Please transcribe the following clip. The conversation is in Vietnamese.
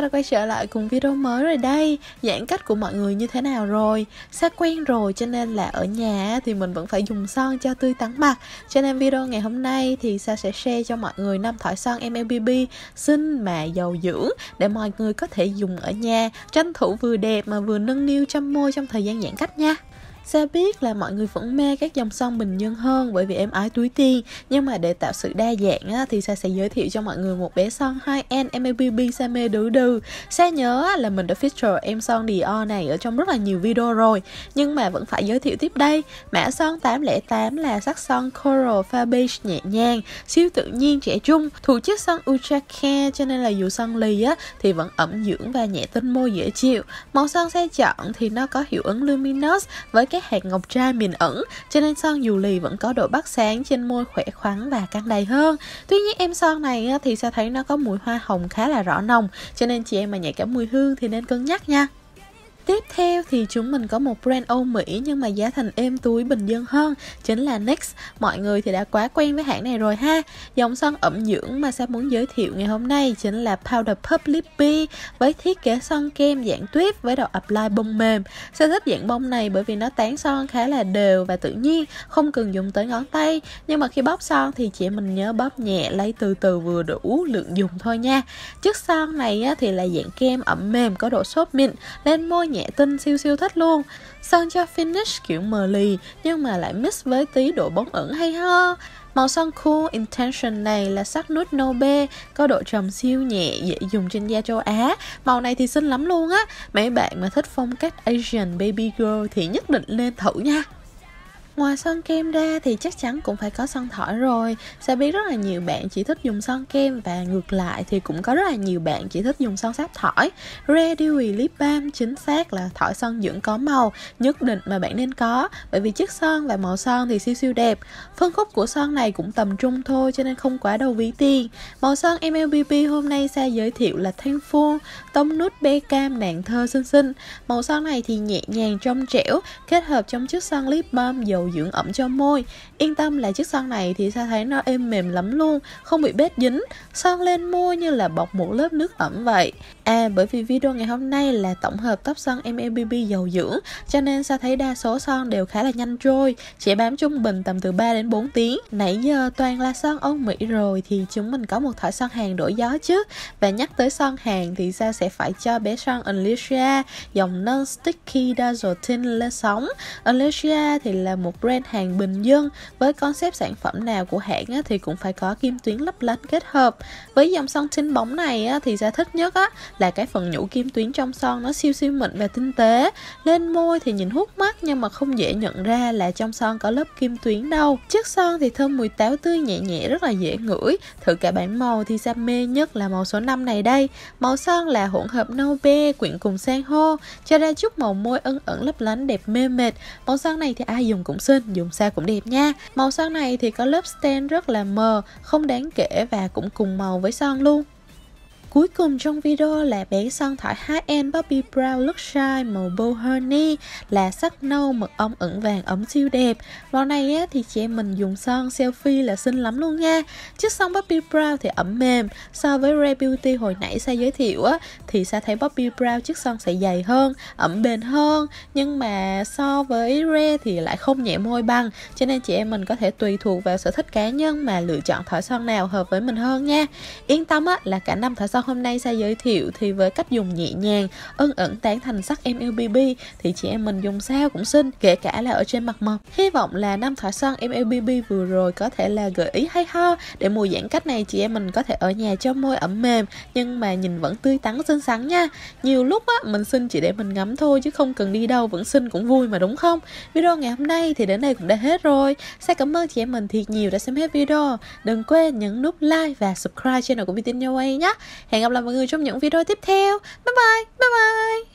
ta đã quay trở lại cùng video mới rồi đây Giãn cách của mọi người như thế nào rồi Xa quen rồi cho nên là ở nhà thì mình vẫn phải dùng son cho tươi tắn mặt Cho nên video ngày hôm nay thì Sa sẽ share cho mọi người năm thỏi son MLBB xinh mà dầu dưỡng Để mọi người có thể dùng ở nhà Tranh thủ vừa đẹp mà vừa nâng niu chăm môi trong thời gian giãn cách nha Xe biết là mọi người vẫn mê các dòng sông bình dân hơn bởi vì em ái túi tiên Nhưng mà để tạo sự đa dạng á, thì Sa sẽ giới thiệu cho mọi người một bé son 2N MABB Sa mê đứ đừ Sa nhớ là mình đã feature em son Dior này ở trong rất là nhiều video rồi Nhưng mà vẫn phải giới thiệu tiếp đây Mã son 808 là sắc son Coral Pha Beige nhẹ nhàng, siêu tự nhiên trẻ trung Thuộc chiếc son Ultra Care cho nên là dù son lì á, thì vẫn ẩm dưỡng và nhẹ tinh môi dễ chịu Màu son Sa chọn thì nó có hiệu ứng luminous với các hạt ngọc trai mịn ẩn cho nên son dù lì vẫn có độ bắt sáng trên môi khỏe khoắn và căng đầy hơn tuy nhiên em son này thì sẽ thấy nó có mùi hoa hồng khá là rõ nồng cho nên chị em mà nhạy cảm mùi hương thì nên cân nhắc nha Tiếp theo thì chúng mình có một brand Âu Mỹ nhưng mà giá thành êm túi bình dân hơn chính là NYX. Mọi người thì đã quá quen với hãng này rồi ha. Dòng son ẩm dưỡng mà Sa muốn giới thiệu ngày hôm nay chính là Powder Puff Lippy với thiết kế son kem dạng tuyết với độ apply bông mềm. sẽ thích dạng bông này bởi vì nó tán son khá là đều và tự nhiên, không cần dùng tới ngón tay. Nhưng mà khi bóp son thì chị mình nhớ bóp nhẹ lấy từ từ vừa đủ lượng dùng thôi nha. Chiếc son này thì là dạng kem ẩm mềm có độ xốp mịn, lên môi nhẹ tinh siêu siêu thích luôn son cho finish kiểu mờ lì nhưng mà lại mix với tí độ bóng ẩn hay ho Màu son Cool Intention này là sắc nude Nobe, có độ trầm siêu nhẹ, dễ dùng trên da châu Á. Màu này thì xinh lắm luôn á. Mấy bạn mà thích phong cách Asian Baby Girl thì nhất định nên thử nha. Ngoài son kem ra thì chắc chắn cũng phải có son thỏi rồi Sẽ biết rất là nhiều bạn chỉ thích dùng son kem Và ngược lại thì cũng có rất là nhiều bạn chỉ thích dùng son sáp thỏi Rare Lip Balm chính xác là thỏi son dưỡng có màu Nhất định mà bạn nên có Bởi vì chất son và màu son thì siêu siêu đẹp Phân khúc của son này cũng tầm trung thôi cho nên không quá đâu ví tiền Màu son MLBB hôm nay Sa giới thiệu là thanh Thankful Tông nút bê cam nàng thơ xinh xinh Màu son này thì nhẹ nhàng trong trẻo Kết hợp trong chiếc son lip balm dầu dầu dưỡng ẩm cho môi Yên tâm là chiếc son này thì sao thấy nó êm mềm lắm luôn Không bị bết dính Son lên môi như là bọc một lớp nước ẩm vậy À bởi vì video ngày hôm nay là tổng hợp tóc son MLBB dầu dưỡng Cho nên sao thấy đa số son đều khá là nhanh trôi Chỉ bám trung bình tầm từ 3 đến 4 tiếng Nãy giờ toàn là son Âu Mỹ rồi Thì chúng mình có một thỏi son hàng đổi gió chứ Và nhắc tới son hàng thì Sa sẽ phải cho bé son Alicia Dòng Non Sticky Dazzle Tint lên sóng Alicia thì là một một brand hàng bình dân với concept sản phẩm nào của hãng thì cũng phải có kim tuyến lấp lánh kết hợp với dòng son tinh bóng này thì ra thích nhất là cái phần nhũ kim tuyến trong son nó siêu siêu mịn và tinh tế lên môi thì nhìn hút mắt nhưng mà không dễ nhận ra là trong son có lớp kim tuyến đâu chiếc son thì thơm mùi táo tươi nhẹ nhẹ rất là dễ ngửi thử cả bản màu thì Sam mê nhất là màu số 5 này đây màu son là hỗn hợp nâu be quyện cùng san hô cho ra chút màu môi ân ẩn lấp lánh đẹp mê mệt màu son này thì ai dùng cũng xinh, dùng sao cũng đẹp nha Màu son này thì có lớp stain rất là mờ, không đáng kể và cũng cùng màu với son luôn Cuối cùng trong video là bé son thỏi HN end Bobbi Brown Look Shine màu Bohony là sắc nâu mực ong ửng vàng ấm siêu đẹp. Màu này á, thì chị em mình dùng son selfie là xinh lắm luôn nha. Chiếc son Bobbi Brown thì ẩm mềm, so với Ray Beauty hồi nãy Sa giới thiệu á, thì Sa thấy Bobbi Brown chiếc son sẽ dày hơn, ẩm bền hơn. Nhưng mà so với Ray thì lại không nhẹ môi bằng, cho nên chị em mình có thể tùy thuộc vào sở thích cá nhân mà lựa chọn thỏi son nào hợp với mình hơn nha. Yên tâm á, là cả năm thỏi son còn vâng, hôm nay sẽ giới thiệu thì với cách dùng nhẹ nhàng, ân ẩn tán thành sắc MLBB thì chị em mình dùng sao cũng xinh, kể cả là ở trên mặt mộc. Hy vọng là năm thỏi son MLBB vừa rồi có thể là gợi ý hay ho để mùa giãn cách này chị em mình có thể ở nhà cho môi ẩm mềm nhưng mà nhìn vẫn tươi tắn xinh xắn nha. Nhiều lúc á mình xinh chỉ để mình ngắm thôi chứ không cần đi đâu vẫn xinh cũng vui mà đúng không? Video ngày hôm nay thì đến đây cũng đã hết rồi. xin cảm ơn chị em mình thiệt nhiều đã xem hết video. Đừng quên nhấn nút like và subscribe channel của Vy Tinh nhé. Hẹn gặp lại mọi người trong những video tiếp theo. Bye bye, bye bye.